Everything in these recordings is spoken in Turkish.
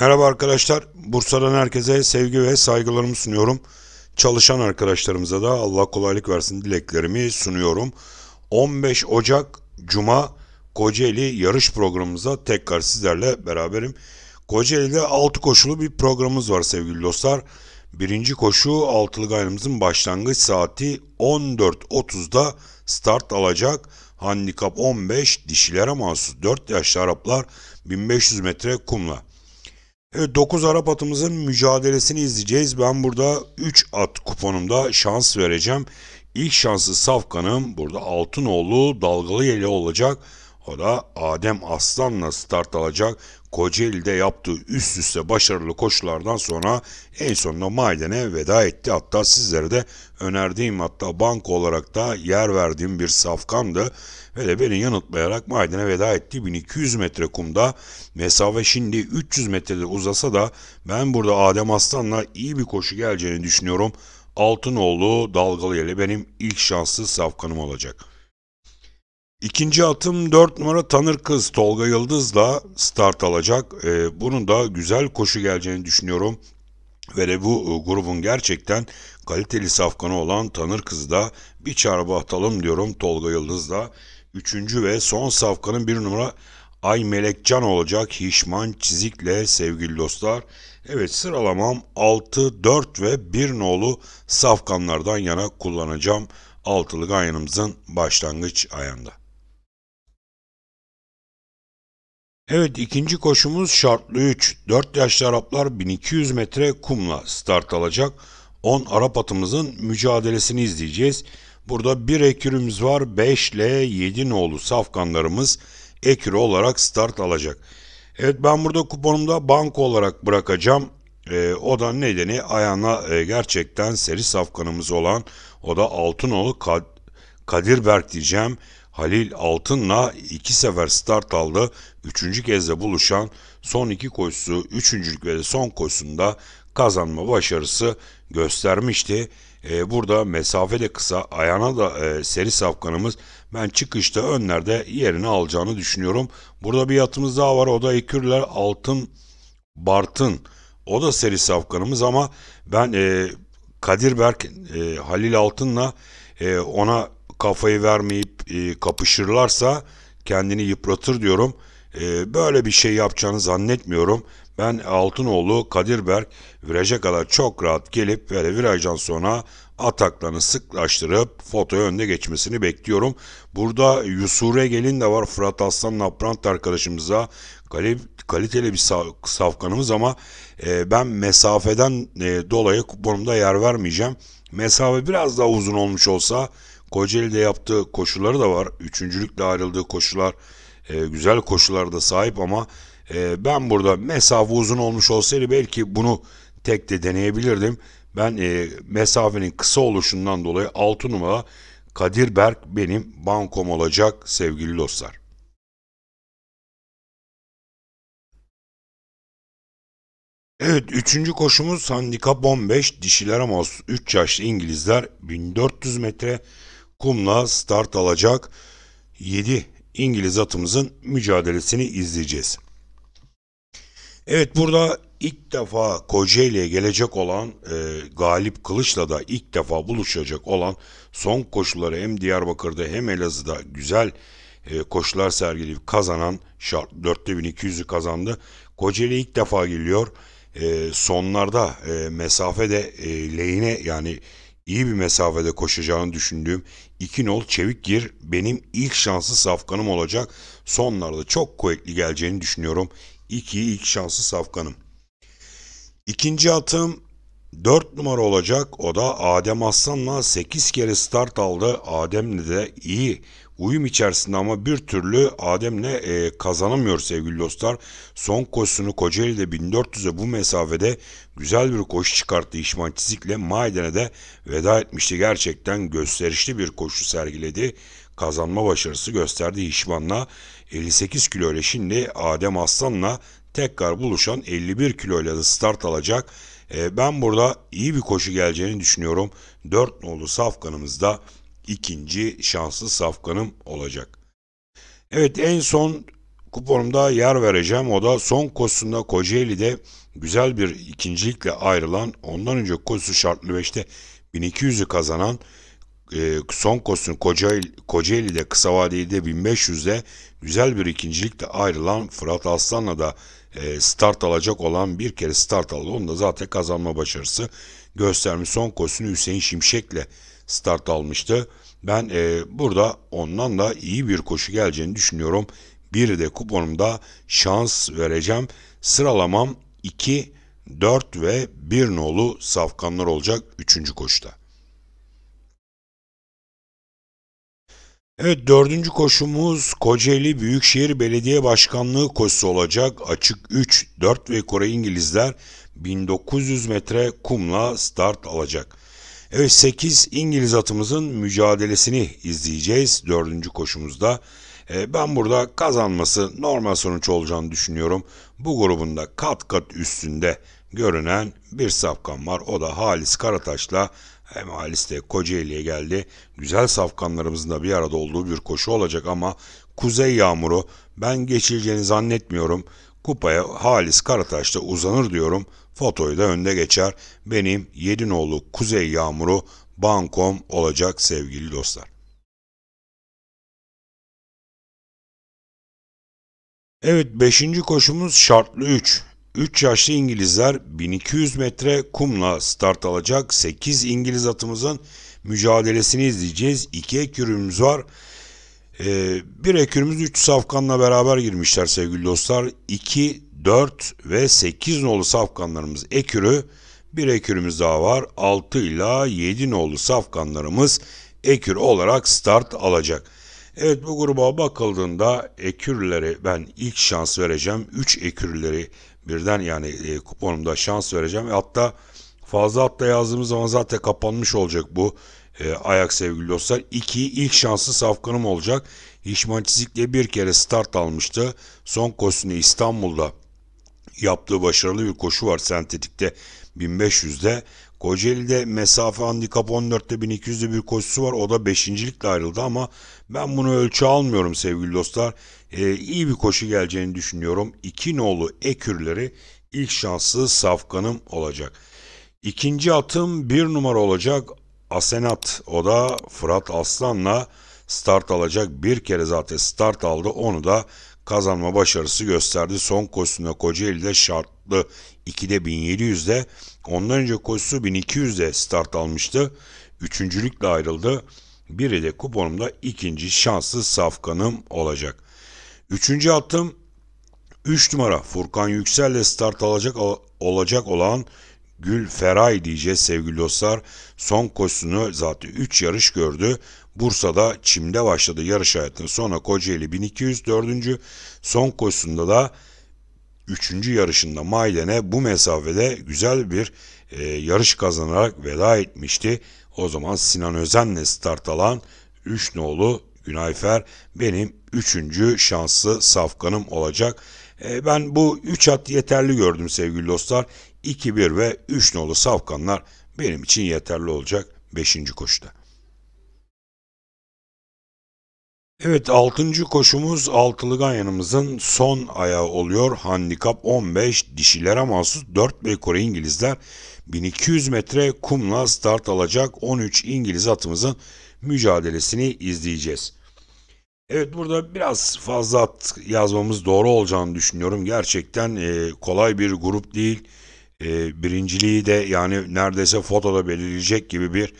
Merhaba arkadaşlar. Bursa'dan herkese sevgi ve saygılarımı sunuyorum. Çalışan arkadaşlarımıza da Allah kolaylık versin dileklerimi sunuyorum. 15 Ocak Cuma Kocaeli yarış programımıza tekrar sizlerle beraberim. Kocaeli'de 6 koşulu bir programımız var sevgili dostlar. Birinci koşu altılı gayrımızın başlangıç saati 14.30'da start alacak. Handikap 15 dişilere mahsus 4 yaşlı Araplar 1500 metre kumla. Evet 9 Arap atımızın mücadelesini izleyeceğiz. Ben burada 3 at kuponumda şans vereceğim. İlk şansı Safkan'ım burada Altınoğlu dalgalı yeli olacak. O da Adem Aslan'la start alacak. Kocaeli'de yaptığı üst üste başarılı koşulardan sonra en sonunda Maiden'e veda etti. Hatta sizlere de önerdiğim hatta banka olarak da yer verdiğim bir safkandı. Ve de beni yanıltmayarak Maiden'e veda etti. 1200 metre kumda mesafe şimdi 300 metrede uzasa da ben burada Adem Aslan'la iyi bir koşu geleceğini düşünüyorum. Altınoğlu dalgalı yeli benim ilk şanslı safkanım olacak.'' İkinci atım 4 numara Tanır Kız Tolga Yıldız'la start alacak. E, bunun da güzel koşu geleceğini düşünüyorum. Ve de bu e, grubun gerçekten kaliteli safkanı olan Tanır Kız da bir çarpı atalım diyorum Tolga Yıldız'la. Üçüncü ve son safkanın bir numara Ay Melekcan olacak Hişman Çizik'le sevgili dostlar. Evet sıralamam 6, 4 ve 1 nolu safkanlardan yana kullanacağım altılı ganyanımızın başlangıç ayında. Evet ikinci koşumuz şartlı 3. 4 yaşlı Araplar 1200 metre kumla start alacak. 10 Arap atımızın mücadelesini izleyeceğiz. Burada bir ekürümüz var. 5 ile 7 nolu safkanlarımız ekürü olarak start alacak. Evet ben burada kuponumda banko olarak bırakacağım. E, o da nedeni ayağına e, gerçekten seri safkanımız olan o da Altınoğlu Kad Kadirberk diyeceğim. Halil Altın'la iki sefer start aldı. Üçüncü kez de buluşan son iki koşusu, üçüncülük ve son koşusunda kazanma başarısı göstermişti. Ee, burada mesafe de kısa, ayana da e, seri safkanımız ben çıkışta önlerde yerini alacağını düşünüyorum. Burada bir yatımız daha var o da Ekürler Altın Bartın. O da seri safkanımız ama ben e, Kadir Berk, e, Halil Altın'la e, ona kafayı vermeyip e, kapışırlarsa kendini yıpratır diyorum. E, böyle bir şey yapacağını zannetmiyorum. Ben Altınoğlu, Kadirberk viraja kadar çok rahat gelip böyle virajdan sonra ataklarını sıklaştırıp fotoya önde geçmesini bekliyorum. Burada Yusure Gelin de var Fırat Aslan Naprant arkadaşımıza kaliteli bir safkanımız ama e, ben mesafeden e, dolayı kuponumda yer vermeyeceğim. Mesafe biraz daha uzun olmuş olsa Kocaeli'de yaptığı koşuları da var. Üçüncülükle ayrıldığı koşular e, güzel da sahip ama e, ben burada mesafe uzun olmuş olsaydı belki bunu tek de deneyebilirdim. Ben e, mesafenin kısa oluşundan dolayı 6 numara Kadir Berk benim bankom olacak sevgili dostlar. Evet üçüncü koşumuz handikap 15 dişiler ama 3 yaşlı İngilizler 1400 metre kumla start alacak 7 İngiliz atımızın mücadelesini izleyeceğiz. Evet burada ilk defa Kocaeli'ye gelecek olan e, Galip Kılıç'la da ilk defa buluşacak olan son koşulları hem Diyarbakır'da hem Elazığ'da güzel e, koşular sergileyip kazanan şart 4200'ü kazandı. Kocaeli ilk defa geliyor. E, sonlarda e, mesafe de e, lehine yani iyi bir mesafede koşacağını düşündüğüm iki nol çevik gir benim ilk şanslı safkanım olacak. Sonlarda çok kuvvetli geleceğini düşünüyorum. 2'yi ilk şanslı safkanım. İkinci atım 4 numara olacak. O da Adem Aslan'la 8 kere start aldı. Adem'le de iyi uyum içerisinde ama bir türlü Adem'le e, kazanamıyor sevgili dostlar. Son koşusunu Kocaeli'de 1400'e bu mesafede güzel bir koşu çıkarttı İşman Çizik'le Maiden'e de veda etmişti. Gerçekten gösterişli bir koşu sergiledi. Kazanma başarısı gösterdi İşman'la 58 kilo ile şimdi Adem Aslan'la tekrar buluşan 51 kilo ile de start alacak. E, ben burada iyi bir koşu geleceğini düşünüyorum. 4 nolu safkanımızda ikinci şanslı safkanım olacak. Evet en son kuponumda yer vereceğim. O da son koşusunda Kocaeli'de güzel bir ikincilikle ayrılan ondan önce koşusu şartlı 5'te 1200'ü kazanan e, son koşusun Kocaeli, Kocaeli'de kısa vadede 1500'de güzel bir ikincilikle ayrılan Fırat Aslan'la da e, start alacak olan bir kere start aldı. Onun da zaten kazanma başarısı göstermiş. Son koşusunu Hüseyin Şimşek'le start almıştı. Ben e, burada ondan da iyi bir koşu geleceğini düşünüyorum. Bir de kuponumda şans vereceğim. Sıralamam 2, 4 ve 1 nolu safkanlar olacak 3. koşuda. Evet dördüncü koşumuz Kocaeli Büyükşehir Belediye Başkanlığı koşusu olacak. Açık 3, 4 ve Kore İngilizler 1900 metre kumla start alacak. Evet 8 İngiliz atımızın mücadelesini izleyeceğiz dördüncü koşumuzda. E, ben burada kazanması normal sonuç olacağını düşünüyorum. Bu grubunda kat kat üstünde görünen bir safkan var. O da Halis Karataş'la hem Halis de Kocaeli'ye geldi. Güzel safkanlarımızın da bir arada olduğu bir koşu olacak ama Kuzey Yağmuru ben geçileceğini zannetmiyorum. Kupaya Halis Karataş'ta uzanır diyorum. Fotoyu da önde geçer. Benim Yedinoğlu Kuzey Yağmuru Bankom olacak sevgili dostlar. Evet 5. koşumuz şartlı 3. 3 yaşlı İngilizler 1200 metre kumla start alacak. 8 İngiliz atımızın mücadelesini izleyeceğiz. 2 ekürümüz var. Ee, bir ekürümüz 3 safkanla beraber girmişler sevgili dostlar. 2, 4 ve 8 nolu safkanlarımız ekürü. Bir ekürümüz daha var. 6 ile 7 nolu safkanlarımız ekür olarak start alacak. Evet bu gruba bakıldığında ekürleri ben ilk şans vereceğim. 3 ekürleri birden yani e, kuponumda şans vereceğim. E, hatta fazla hatta yazdığımız zaman zaten kapanmış olacak bu e, ayak sevgili dostlar. 2 ilk şanslı safkanım olacak. Hişman Çizik'le bir kere start almıştı. Son kostünü İstanbul'da yaptığı başarılı bir koşu var sentetikte 1500'de. Kocaeli'de mesafe handikap 14'te 1200'de bir koşusu var. O da 5. ayrıldı ama ben bunu ölçü almıyorum sevgili dostlar. Ee, iyi bir koşu geleceğini düşünüyorum. İki nolu ekürleri ilk şanslı safkanım olacak. İkinci atım bir numara olacak. Asenat o da Fırat Aslan'la start alacak. Bir kere zaten start aldı onu da kazanma başarısı gösterdi. Son koşusunda Kocaeli'de şartlı 2'de 1700'de ondan önce koşusu 1200'de start almıştı. Üçüncülükle ayrıldı. Biri de kuponumda ikinci şanslı safkanım olacak. Üçüncü attım 3 numara Furkan Yüksel ile start alacak olacak olan Gül Feray diyeceğiz sevgili dostlar. Son koşusunu zaten 3 yarış gördü. Bursa'da Çim'de başladı yarış hayatını. Sonra Kocaeli 1204. Son koşusunda da 3. yarışında Maylen'e bu mesafede güzel bir e, yarış kazanarak veda etmişti. O zaman Sinan Özen'le start alan 3 nolu Günayfer benim 3. şanslı safkanım olacak. E, ben bu 3 at yeterli gördüm sevgili dostlar. 2-1 ve 3 nolu savkanlar benim için yeterli olacak 5. koşuda. Evet 6. koşumuz altılı ganyanımızın son ayağı oluyor. Handikap 15 dişilere mahsus 4 beykore İngilizler 1200 metre kumla start alacak 13 İngiliz atımızın mücadelesini izleyeceğiz. Evet burada biraz fazla at yazmamız doğru olacağını düşünüyorum. Gerçekten e, kolay bir grup değil e, birinciliği de yani neredeyse fotoda belirleyecek gibi bir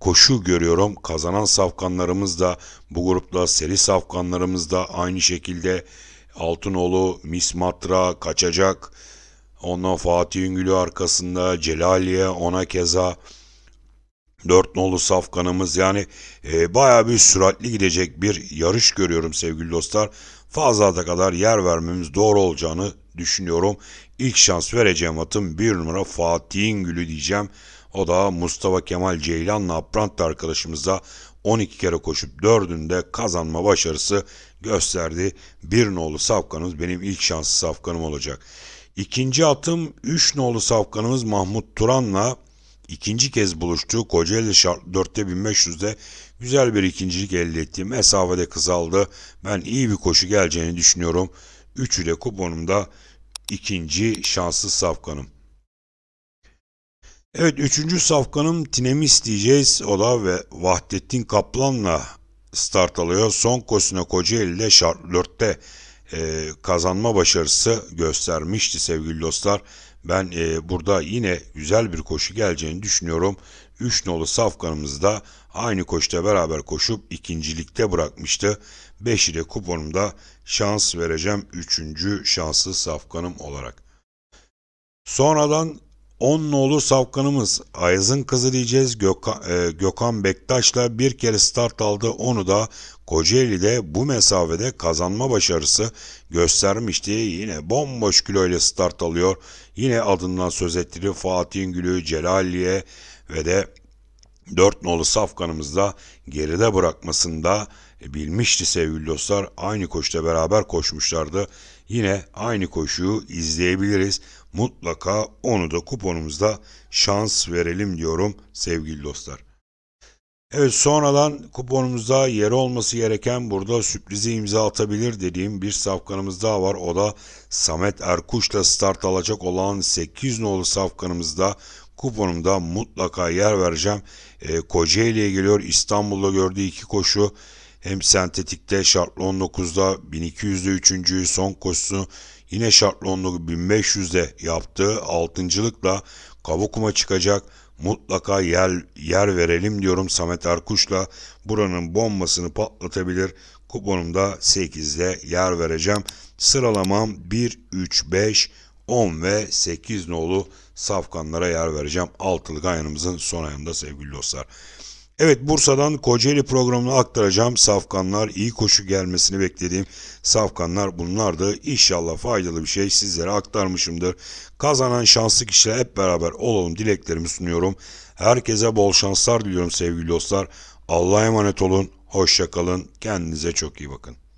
koşu görüyorum. Kazanan safkanlarımız da bu grupta seri safkanlarımız da aynı şekilde Altınoğlu, Mismatra kaçacak. Ondan Fatih Üngül'ü arkasında Celaliye ona keza dört nolu safkanımız yani e, baya bir süratli gidecek bir yarış görüyorum sevgili dostlar. Fazla da kadar yer vermemiz doğru olacağını düşünüyorum. İlk şans vereceğim atım bir numara Fatih gülü diyeceğim. O da Mustafa Kemal Ceylan'la Aprant'la arkadaşımıza 12 kere koşup 4'ünde kazanma başarısı gösterdi. Bir nolu safkanımız benim ilk şanslı safkanım olacak. İkinci atım 3 nolu safkanımız Mahmut Turan'la ikinci kez buluştu. Kocaeli şart 4'te 1500'de güzel bir ikincilik elde etti. Mesafede kısaldı. Ben iyi bir koşu geleceğini düşünüyorum. Üçü de kuponumda ikinci şanslı safkanım. Evet üçüncü safkanım Tinemis diyeceğiz. O da ve Vahdettin Kaplan'la start alıyor. Son kosuna Kocaeli'de 4'te e, kazanma başarısı göstermişti sevgili dostlar. Ben e, burada yine güzel bir koşu geleceğini düşünüyorum. 3 nolu safkanımız da aynı koşuda beraber koşup ikincilikte bırakmıştı. 5 ile kuponumda şans vereceğim 3. şanslı safkanım olarak. Sonradan 10 nolu savkanımız Ayaz'ın kızı diyeceğiz. Gökhan, e, Gökhan Bektaş'la bir kere start aldı. Onu da Kocaeli'de bu mesafede kazanma başarısı göstermişti. Yine bomboş kiloyla start alıyor. Yine adından söz ettiği Fatih gülü Celalliye ve de 4 nolu safkanımızda geride bırakmasında bilmişti sevgili dostlar. Aynı koşta beraber koşmuşlardı. Yine aynı koşuyu izleyebiliriz. Mutlaka onu da kuponumuzda şans verelim diyorum sevgili dostlar. Evet sonradan kuponumuzda yer olması gereken burada sürprizi imza atabilir dediğim bir safkanımız daha var. O da Samet Erkuş'la start alacak olan 8 nolu safkanımızda kuponumda mutlaka yer vereceğim. E, Kocaeli'ye geliyor İstanbul'da gördüğü iki koşu hem sentetikte şartlı 19'da 1200'de 3. son koşusunu yine şartlı 1500'de yaptığı altıncılıkla kavukuma çıkacak mutlaka yer, yer verelim diyorum Samet Erkuş'la buranın bombasını patlatabilir. Kuponumda 8'de yer vereceğim. Sıralamam 1, 3, 5, 10 ve 8 nolu safkanlara yer vereceğim. Altılı gayanımızın son ayında sevgili dostlar. Evet Bursa'dan Kocaeli programına aktaracağım. Safkanlar iyi koşu gelmesini beklediğim safkanlar bunlardı. İnşallah faydalı bir şey sizlere aktarmışımdır. Kazanan şanslı kişiler hep beraber olalım dileklerimi sunuyorum. Herkese bol şanslar diliyorum sevgili dostlar. Allah'a emanet olun. Hoşçakalın. Kendinize çok iyi bakın.